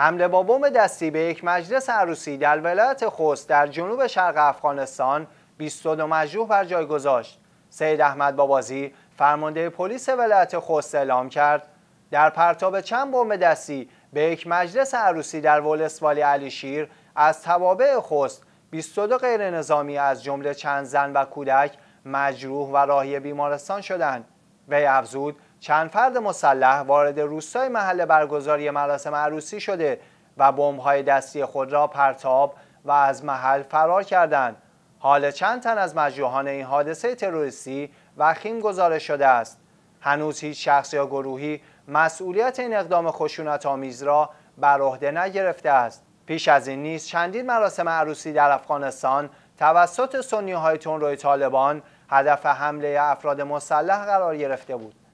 حمله با بمب دستی به یک مجلس عروسی در ولایت خوست در جنوب شرق افغانستان 22 مجروح بر جای گذاشت. سید احمد بابازی فرمانده پلیس ولایت خوست اعلام کرد در پرتاب چند بمب دستی به یک مجلس عروسی در ولسوالی علی شیر از توابع خوست 22 غیر نظامی از جمله چند زن و کودک مجروح و راهی بیمارستان شدند. وی افزود چند فرد مسلح وارد روستای محل برگزاری مراسم عروسی شده و بمب‌های دستی خود را پرتاب و از محل فرار کردند. حال چند تن از مجروحان این حادثه تروریستی وخیم گزارش شده است. هنوز هیچ شخص یا گروهی مسئولیت این اقدام خشونت آمیز را بر عهده نگرفته است. پیش از این نیز چندین مراسم عروسی در افغانستان توسط تون روی طالبان هدف حمله افراد مسلح قرار گرفته بود.